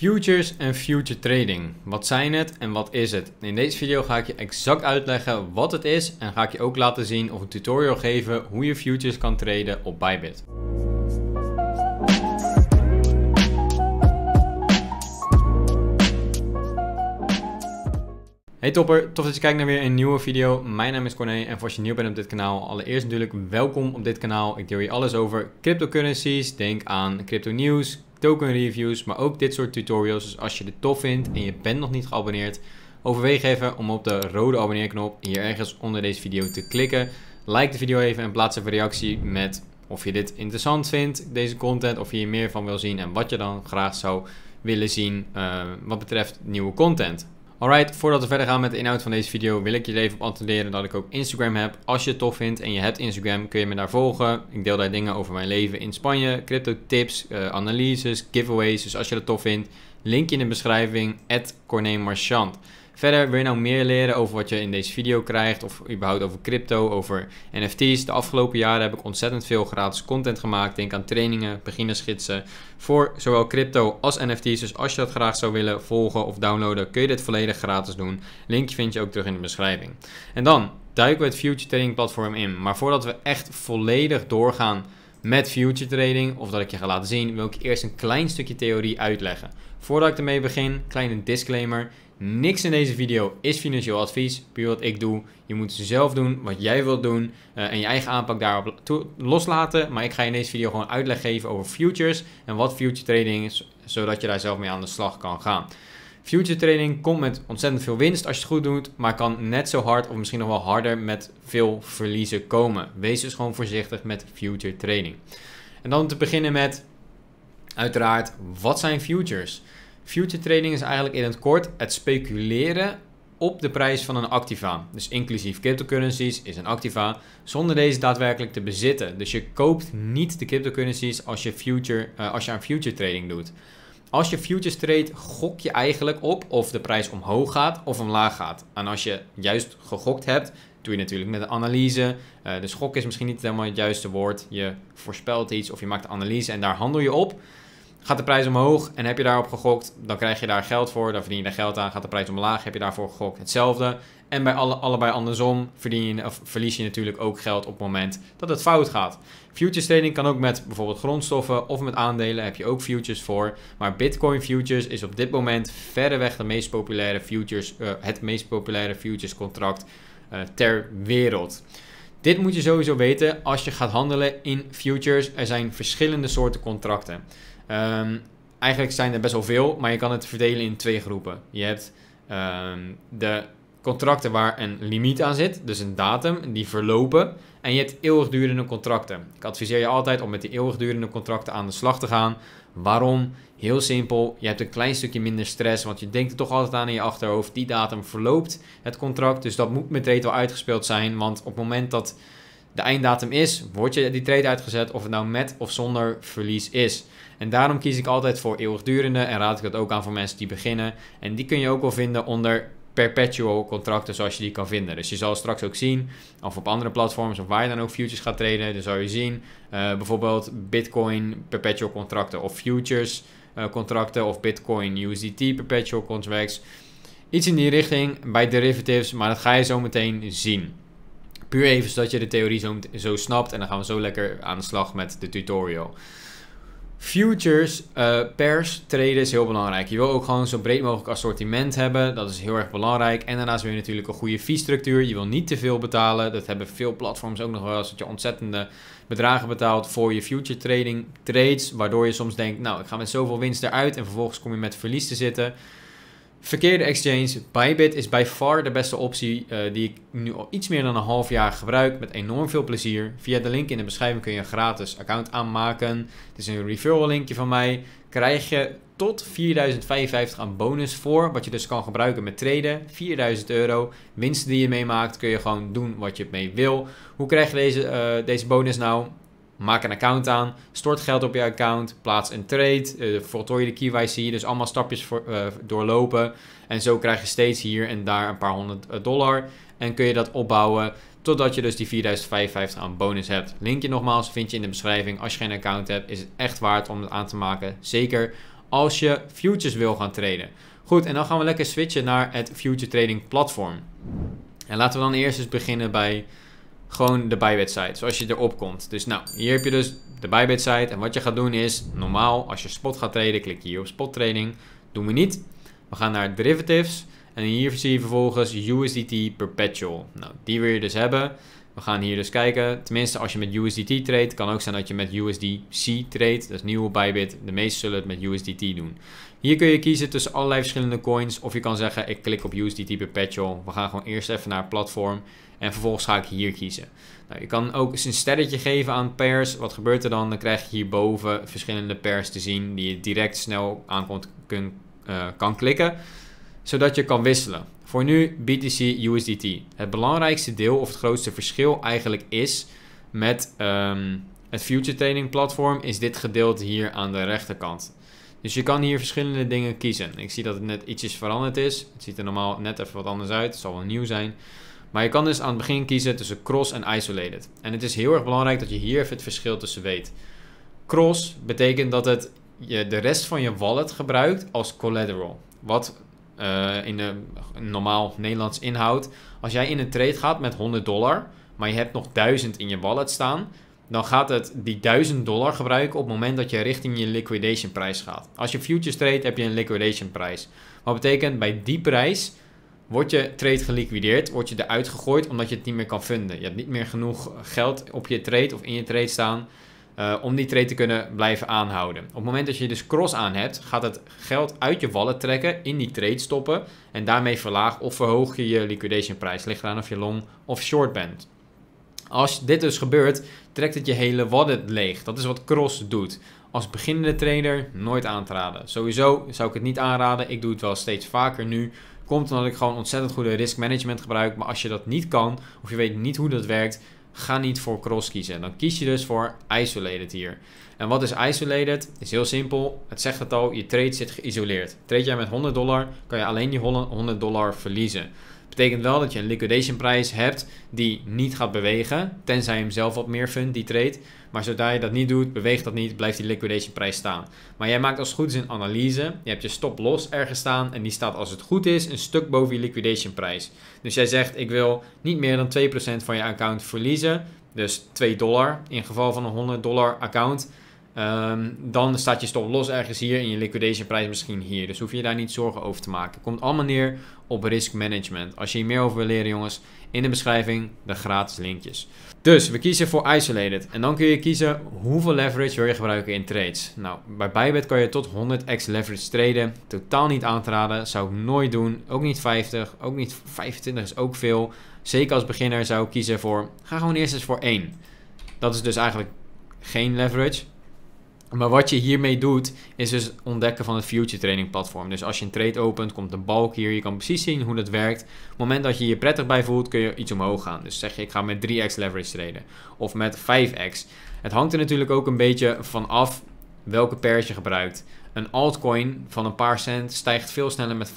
Futures en future trading. Wat zijn het en wat is het? In deze video ga ik je exact uitleggen wat het is en ga ik je ook laten zien of een tutorial geven hoe je futures kan traden op Bybit. Hey topper, tof dat je kijkt naar weer een nieuwe video. Mijn naam is Corné en voor als je nieuw bent op dit kanaal, allereerst natuurlijk welkom op dit kanaal. Ik deel hier alles over cryptocurrencies, denk aan crypto nieuws, token reviews, maar ook dit soort tutorials. Dus als je dit tof vindt en je bent nog niet geabonneerd, overweeg even om op de rode abonneerknop hier ergens onder deze video te klikken. Like de video even en plaats even een reactie met of je dit interessant vindt, deze content, of je hier meer van wil zien en wat je dan graag zou willen zien eh, wat betreft nieuwe content. Alright, voordat we verder gaan met de inhoud van deze video wil ik je even op attenderen dat ik ook Instagram heb. Als je het tof vindt en je hebt Instagram kun je me daar volgen. Ik deel daar dingen over mijn leven in Spanje, crypto tips, eh, analyses, giveaways. Dus als je het tof vindt, Link in de beschrijving, at Verder wil je nou meer leren over wat je in deze video krijgt of überhaupt over crypto, over NFT's. De afgelopen jaren heb ik ontzettend veel gratis content gemaakt. Denk aan trainingen, beginnersgidsen voor zowel crypto als NFT's. Dus als je dat graag zou willen volgen of downloaden, kun je dit volledig gratis doen. Linkje vind je ook terug in de beschrijving. En dan duiken we het Future Trading platform in. Maar voordat we echt volledig doorgaan met future trading of dat ik je ga laten zien, wil ik eerst een klein stukje theorie uitleggen. Voordat ik ermee begin, kleine disclaimer. Niks in deze video is financieel advies, puur wat ik doe. Je moet zelf doen wat jij wilt doen eh, en je eigen aanpak daarop loslaten. Maar ik ga je in deze video gewoon uitleg geven over futures en wat future trading is, zodat je daar zelf mee aan de slag kan gaan. Future trading komt met ontzettend veel winst als je het goed doet, maar kan net zo hard of misschien nog wel harder met veel verliezen komen. Wees dus gewoon voorzichtig met future trading. En dan te beginnen met, uiteraard, wat zijn futures? Future trading is eigenlijk in het kort het speculeren op de prijs van een activa. Dus inclusief cryptocurrencies is een activa zonder deze daadwerkelijk te bezitten. Dus je koopt niet de cryptocurrencies als je, future, eh, als je aan future trading doet. Als je futures trade, gok je eigenlijk op of de prijs omhoog gaat of omlaag gaat. En als je juist gegokt hebt, doe je natuurlijk met een analyse. Uh, eh, dus gok is misschien niet helemaal het juiste woord. Je voorspelt iets of je maakt een analyse en daar handel je op. Gaat de prijs omhoog en heb je daarop gegokt, dan krijg je daar geld voor. Dan verdien je daar geld aan. Gaat de prijs omlaag, heb je daarvoor gegokt. Hetzelfde. En bij alle, allebei andersom verdien je, of verlies je natuurlijk ook geld op het moment dat het fout gaat. Futures trading kan ook met bijvoorbeeld grondstoffen of met aandelen heb je ook futures voor. Maar Bitcoin futures is op dit moment verreweg de meest populaire futures, eh, het meest populaire futures contract eh, ter wereld. Dit moet je sowieso weten als je gaat handelen in futures. Er zijn verschillende soorten contracten. Ehm, eigenlijk zijn er best wel veel, maar je kan het verdelen in twee groepen. Je hebt ehm, de contracten waar een limiet aan zit, dus een datum, die verlopen. En je hebt eeuwigdurende contracten. Ik adviseer je altijd om met die eeuwigdurende contracten aan de slag te gaan. Waarom? Heel simpel. Je hebt een klein stukje minder stress, want je denkt er toch altijd aan in je achterhoofd. Die datum verloopt het contract, dus dat moet met trade wel uitgespeeld zijn. Want op het moment dat de einddatum is, wordt je die trade uitgezet of het nou met of zonder verlies is. En daarom kies ik altijd voor eeuwigdurende en raad ik dat ook aan voor mensen die beginnen. En die kun je ook wel vinden onder perpetual contracten zoals je die kan vinden. Dus je zal straks ook zien, of op andere platforms of waar je dan ook futures gaat traden, dan zal je zien eh, bijvoorbeeld Bitcoin perpetual contracten of futures eh, contracten of Bitcoin USDT perpetual contracts. Iets in die richting bij derivatives, maar dat ga je zo meteen zien. Puur even zodat je de theorie zo, zo snapt en dan gaan we zo lekker aan de slag met de tutorial. Futures uh, eh, pers traden is heel belangrijk. Je wil ook gewoon zo breed mogelijk assortiment hebben. Dat is heel erg belangrijk. En daarnaast wil je natuurlijk een goede fee-structuur. Je wil niet te veel betalen. Dat hebben veel platforms ook nog wel eens. Dat je ontzettende bedragen betaalt voor je future trading trades. Waardoor je soms denkt, nou ik ga met zoveel winst eruit. En vervolgens kom je met verlies te zitten. Verkeerde exchange. Bybit is by far de beste optie eh, die ik nu al iets meer dan een half jaar gebruik met enorm veel plezier. Via de link in de beschrijving kun je een gratis account aanmaken. Het is een referral linkje van mij. Krijg je tot 4055 aan bonus voor, wat je dus kan gebruiken met traden. 4000 euro. Winsten die je meemaakt kun je gewoon doen wat je mee wil. Hoe krijg je deze, eh, deze bonus nou? Maak een account aan, stort geld op je account, plaats een trade, uh, voltooi de KYC. Dus allemaal stapjes voor, eh, doorlopen. En zo krijg je steeds hier en daar een paar honderd eh, dollar. En kun je dat opbouwen totdat je dus die 4055 aan bonus hebt. Linkje nogmaals vind je in de beschrijving. Als je geen account hebt, is het echt waard om het aan te maken. Zeker als je futures wil gaan traden. Goed, en dan gaan we lekker switchen naar het future trading platform. En laten we dan eerst eens beginnen bij gewoon de bybit site, zoals je erop komt. Dus nou, hier heb je dus de bybit site. En wat je gaat doen is, normaal als je spot gaat traden, klik je hier op spot trading. Doen we niet. We gaan naar derivatives. En hier zie je vervolgens USDT Perpetual. Nou, die wil je dus hebben. We gaan hier dus kijken. Tenminste, als je met USDT trade, kan ook zijn dat je met USDC trade. Dat is nieuwe Bybit. De meeste zullen het met USDT doen. Hier kun je kiezen tussen allerlei verschillende coins. Of je kan zeggen, ik klik op USDT Perpetual. We gaan gewoon eerst even naar platform. En vervolgens ga ik hier kiezen. Nou, je kan ook eens een sterretje geven aan pairs. Wat gebeurt er dan? Dan krijg je hierboven verschillende pairs te zien. Die je direct snel aan kunt, eh, kan klikken zodat je kan wisselen. Voor nu BTC USDT. Het belangrijkste deel of het grootste verschil eigenlijk is met ehm, het future trading platform is dit gedeelte hier aan de rechterkant. Dus je kan hier verschillende dingen kiezen. Ik zie dat het net ietsjes veranderd is. Het ziet er normaal net even wat anders uit. Het zal wel nieuw zijn. Maar je kan dus aan het begin kiezen tussen cross en isolated. En het is heel erg belangrijk dat je hier even het verschil tussen weet. Cross betekent dat het je de rest van je wallet gebruikt als collateral. Wat eh, in de normaal Nederlands inhoud. Als jij in een trade gaat met 100 dollar, maar je hebt nog 1000 in je wallet staan, dan gaat het die 1000 dollar gebruiken op het moment dat je richting je liquidation prijs gaat. Als je futures trade, heb je een liquidation prijs. Wat betekent bij die prijs wordt je trade geliquideerd, word je eruit gegooid omdat je het niet meer kan vinden. Je hebt niet meer genoeg geld op je trade of in je trade staan eh, om die trade te kunnen blijven aanhouden. Op het moment dat je dus cross aan hebt, gaat het geld uit je wallet trekken, in die trade stoppen en daarmee verlaag of verhoog je je liquidation prijs. Ligt eraan of je long of short bent. Als dit dus gebeurt, trekt het je hele wallet leeg. Dat is wat cross doet. Als beginnende trader nooit aan te raden. Sowieso zou ik het niet aanraden. Ik doe het wel steeds vaker nu. Komt omdat ik gewoon ontzettend goede risk management gebruik. Maar als je dat niet kan of je weet niet hoe dat werkt, Ga niet voor cross kiezen. Dan kies je dus voor isolated hier. En wat is isolated? Is heel simpel. Het zegt het al, je trade zit geïsoleerd. Trade jij met 100 dollar, kan je alleen die 100 dollar verliezen betekent wel dat je een liquidation prijs hebt die niet gaat bewegen, tenzij je hem zelf wat meer fund, die trade. Maar zodra je dat niet doet, beweegt dat niet, blijft die liquidation prijs staan. Maar jij maakt als het goed is een analyse, je hebt je stop los ergens staan en die staat als het goed is een stuk boven je liquidation prijs. Dus jij zegt ik wil niet meer dan 2% van je account verliezen, dus 2 dollar in geval van een 100 dollar account Ehm, dan staat je stop los ergens hier en je liquidation prijs misschien hier. Dus hoef je daar niet zorgen over te maken. Komt allemaal neer op risk management. Als je hier meer over wil leren, jongens, in de beschrijving de gratis linkjes. Dus we kiezen voor isolated. En dan kun je kiezen hoeveel leverage wil je gebruiken in trades. Nou, bij Bybit kan je tot 100x leverage traden. Totaal niet aan te raden. Zou ik nooit doen. Ook niet 50. Ook niet 25 is ook veel. Zeker als beginner zou ik kiezen voor. Ga gewoon eerst eens voor 1. Dat is dus eigenlijk geen leverage. Maar wat je hiermee doet, is dus ontdekken van het future training platform. Dus als je een trade opent, komt een balk hier. Je kan precies zien hoe dat werkt. Op het moment dat je je prettig bij voelt, kun je iets omhoog gaan. Dus zeg je, ik ga met 3x leverage traden. Of met 5x. Het hangt er natuurlijk ook een beetje van af welke pairs je gebruikt een altcoin van een paar cent stijgt veel sneller met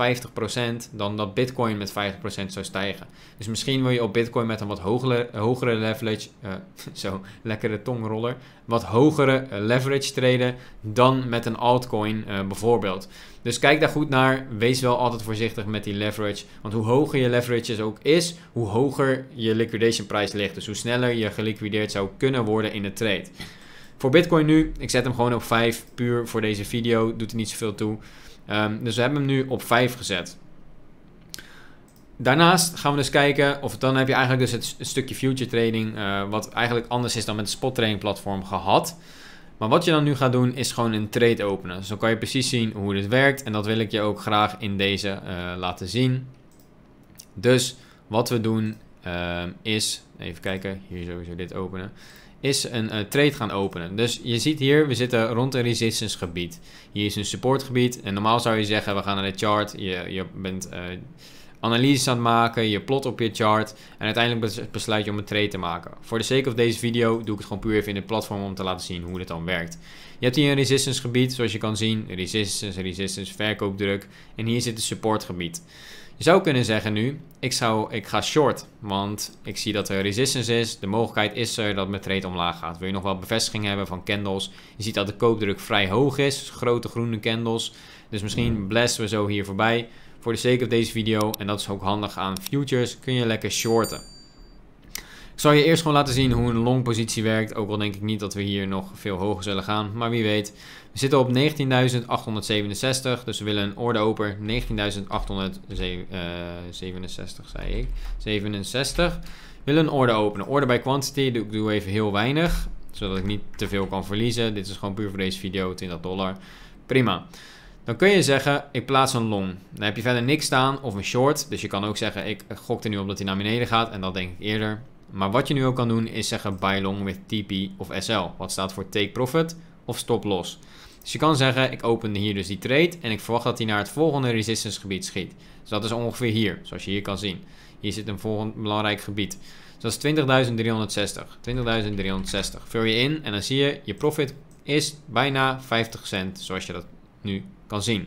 50% dan dat Bitcoin met 50% zou stijgen. Dus misschien wil je op Bitcoin met een wat hogere, eh, hogere leverage, eh, zo lekkere tongroller, wat hogere eh, leverage treden dan met een altcoin bijvoorbeeld. Dus kijk daar goed naar. Wees wel altijd voorzichtig met die leverage. Want hoe hoger je leverage dus ook is, hoe hoger je liquidation prijs ligt. Dus hoe sneller je geliquideerd zou kunnen worden in de trade. Voor Bitcoin nu, ik zet hem gewoon op 5 puur voor deze video. Doet er niet zoveel toe. Ehm, dus we hebben hem nu op 5 gezet. Daarnaast gaan we dus kijken of dan heb je eigenlijk dus het, stukje future trading, eh, wat eigenlijk anders is dan met de spot trading platform gehad. Maar wat je dan nu gaat doen is gewoon een trade openen. Dus dan kan je precies zien hoe dit werkt en dat wil ik je ook graag in deze eh, laten zien. Dus wat we doen ehm, is, even kijken, hier sowieso dit openen is een eh, trade gaan openen. Dus je ziet hier, we zitten rond een resistance gebied. Hier is een support gebied. En normaal zou je zeggen, we gaan naar de chart. Je, je bent uh, analyses aan het maken, je plot op je chart. En uiteindelijk besluit je om een trade te maken. Voor de zekerheid of deze video doe ik het gewoon puur even in het platform om te laten zien hoe dit dan werkt. Je hebt hier een resistance gebied, zoals je kan zien. Resistance, resistance, verkoopdruk. En hier zit het support gebied. Je zou kunnen zeggen nu, ik, zou, ik ga short, want ik zie dat er resistance is. De mogelijkheid is er dat mijn trade omlaag gaat. Wil je nog wel bevestiging hebben van candles? Je ziet dat de koopdruk vrij hoog is, grote groene candles. Dus misschien hmm. blessen we zo hier voorbij. Voor de zekerheid of deze video, en dat is ook handig aan futures, kun je lekker shorten. Ik zal je eerst gewoon laten zien hoe een longpositie werkt. Ook al denk ik niet dat we hier nog veel hoger zullen gaan. Maar wie weet. We zitten op 19.867. Dus we willen een orde open. 19.867 eh, zei ik. 67. We willen een orde openen. Orde bij quantity. Ik doe even heel weinig. Zodat ik niet te veel kan verliezen. Dit is gewoon puur voor deze video. 20 dollar. Prima. Dan kun je zeggen, ik plaats een long. Dan heb je verder niks staan of een short. Dus je kan ook zeggen, ik gok er nu op dat hij naar beneden gaat. En dat denk ik eerder. Maar wat je nu ook kan doen is zeggen buy long with TP of SL. Wat staat voor take profit of stop loss. Dus je kan zeggen ik open hier dus die trade en ik verwacht dat hij naar het volgende resistance gebied schiet. Dus dat is ongeveer hier, zoals je hier kan zien. Hier zit een volgend belangrijk gebied. Dus dat is 20.360. 20.360. Vul je in en dan zie je je profit is bijna 50 cent zoals je dat nu kan zien.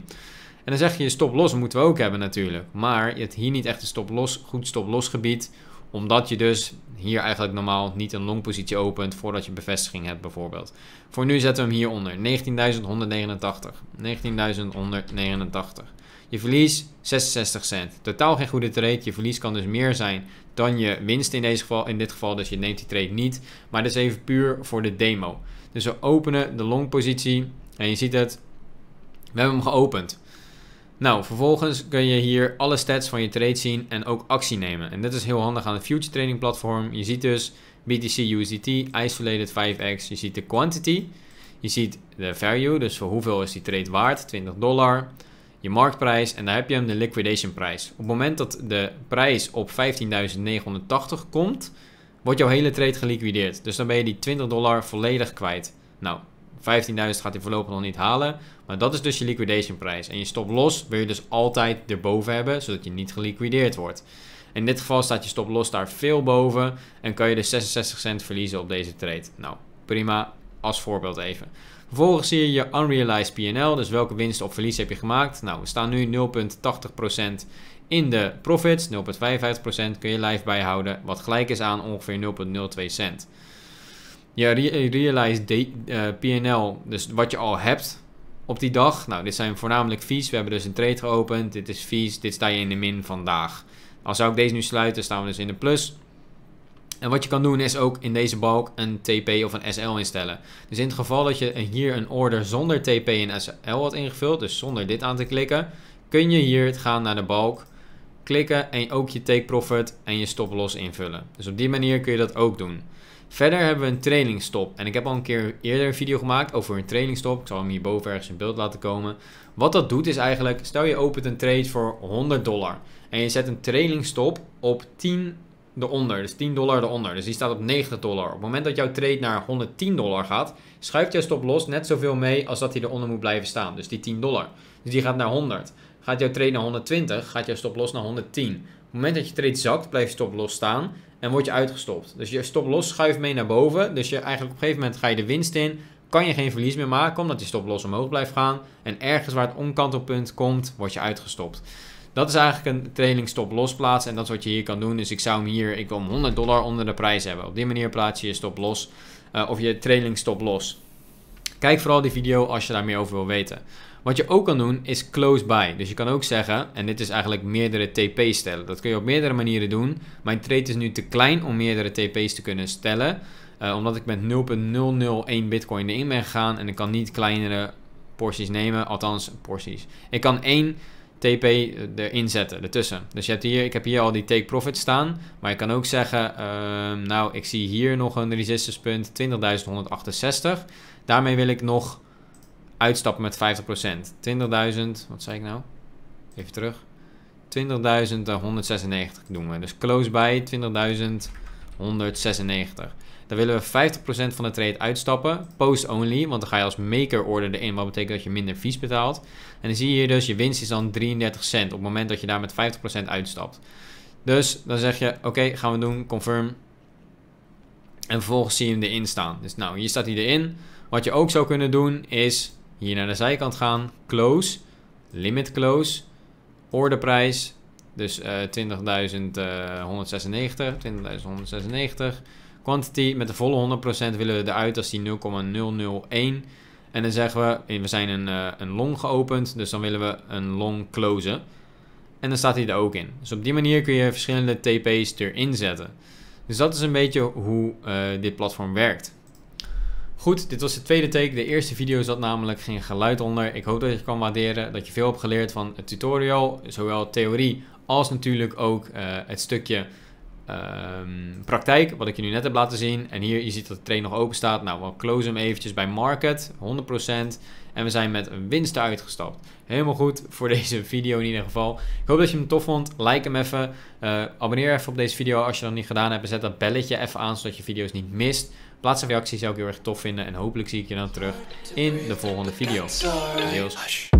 En dan zeg je stop los moeten we ook hebben natuurlijk. Maar je hebt hier niet echt een stop los, goed stop los gebied omdat je dus hier eigenlijk normaal niet een longpositie opent voordat je bevestiging hebt bijvoorbeeld. Voor nu zetten we hem hieronder. 19.189. 19.189. Je verlies 66 cent. Totaal geen goede trade. Je verlies kan dus meer zijn dan je winst in, deze geval, in dit geval. Dus je neemt die trade niet. Maar dat is even puur voor de demo. Dus we openen de longpositie. En je ziet het. We hebben hem geopend. Nou, vervolgens kun je hier alle stats van je trade zien en ook actie nemen. En dat is heel handig aan het future trading platform. Je ziet dus BTC USDT, isolated 5x. Je ziet de quantity. Je ziet de value, dus voor hoeveel is die trade waard, 20 dollar. Je marktprijs en daar heb je hem, de liquidation prijs. Op het moment dat de prijs op 15.980 komt, wordt jouw hele trade geliquideerd. Dus dan ben je die 20 dollar volledig kwijt. Nou, 15.000 gaat hij voorlopig nog niet halen. Nou, dat is dus je liquidation prijs. En je stop los wil je dus altijd erboven hebben, zodat je niet geliquideerd wordt. In dit geval staat je stop los daar veel boven en kan je dus 66 cent verliezen op deze trade. Nou, prima als voorbeeld even. Vervolgens zie je je unrealized P&L, dus welke winst of verlies heb je gemaakt. Nou, we staan nu 0,80% in de profits, 0,55% kun je live bijhouden, wat gelijk is aan ongeveer 0,02 cent. Je realized eh, PNL, P&L, dus wat je al hebt, op die dag, nou dit zijn voornamelijk vies. We hebben dus een trade geopend. Dit is vies. Dit sta je in de min vandaag. Als zou ik deze nu sluiten, staan we dus in de plus. En wat je kan doen is ook in deze balk een TP of een SL instellen. Dus in het geval dat je hier een order zonder TP en SL had ingevuld, dus zonder dit aan te klikken, kun je hier gaan naar de balk, klikken en ook je take profit en je stop los invullen. Dus op die manier kun je dat ook doen. Verder hebben we een stop En ik heb al een keer eerder een video gemaakt over een stop. Ik zal hem hierboven ergens in beeld laten komen. Wat dat doet is eigenlijk, stel je opent een trade voor 100 dollar. En je zet een stop op 10 eronder. Dus 10 dollar eronder. Dus die staat op 90 dollar. Op het moment dat jouw trade naar 110 dollar gaat, schuift jouw stop los net zoveel mee als dat hij eronder moet blijven staan. Dus die 10 dollar. Dus die gaat naar 100. Gaat jouw trade naar 120, gaat jouw stop los naar 110. Op het moment dat je trade zakt, blijft je stop los staan en word je uitgestopt. Dus je stop los schuift mee naar boven. Dus je eigenlijk op een gegeven moment ga je de winst in. Kan je geen verlies meer maken omdat je stop los omhoog blijft gaan. En ergens waar het omkantelpunt komt, word je uitgestopt. Dat is eigenlijk een trailing stop los plaatsen. En dat is wat je hier kan doen. Dus ik zou hem hier, ik wil hem 100 dollar onder de prijs hebben. Op die manier plaats je je stop los. Eh, of je trailing stop los. Kijk vooral die video als je daar meer over wil weten. Wat je ook kan doen is close by. Dus je kan ook zeggen, en dit is eigenlijk meerdere TP's stellen. Dat kun je op meerdere manieren doen. Mijn trade is nu te klein om meerdere TP's te kunnen stellen. Eh, omdat ik met 0.001 bitcoin erin ben gegaan. En ik kan niet kleinere porties nemen. Althans, porties. Ik kan één TP eh, erin zetten, ertussen. Dus je hebt hier, ik heb hier al die take profit staan. Maar je kan ook zeggen, ehm, nou ik zie hier nog een resistance punt 20.168. Daarmee wil ik nog uitstappen met 50%. 20.000, wat zei ik nou? Even terug. 20.196 doen we. Dus close bij 20.196. Dan willen we 50% van de trade uitstappen. Post only, want dan ga je als maker order erin. Wat betekent dat je minder fees betaalt. En dan zie je hier dus, je winst is dan 33 cent. Op het moment dat je daar met 50% uitstapt. Dus dan zeg je, oké, gaan we doen, confirm. En vervolgens zie je hem erin staan. Dus nou, hier staat hij erin. Wat je ook zou kunnen doen is hier naar de zijkant gaan. Close. Limit close. Orderprijs. Dus uh, 20.196. 20.196. Quantity met de volle 100% willen we eruit als die 0,001. En dan zeggen we, eh, we zijn een, eh, een long geopend. Dus dan willen we een long closen. En dan staat hij er ook in. Dus op die manier kun je verschillende TP's erin zetten. Dus dat is een beetje hoe eh, dit platform werkt. Goed, dit was de tweede take. De eerste video zat namelijk geen geluid onder. Ik hoop dat je het kan waarderen, dat je veel hebt geleerd van het tutorial, zowel theorie als natuurlijk ook eh, het stukje ehm, praktijk, wat ik je nu net heb laten zien. En hier, je ziet dat de train nog open staat. Nou, we close hem eventjes bij market, 100%. En we zijn met een winst uitgestapt. Helemaal goed voor deze video in ieder geval. Ik hoop dat je hem tof vond. Like hem even. Eh, abonneer even op deze video als je dat niet gedaan hebt. zet dat belletje even aan, zodat je video's niet mist. Plaats een reactie, zou ik heel erg tof vinden. En hopelijk zie ik je dan terug in de volgende video. Adios.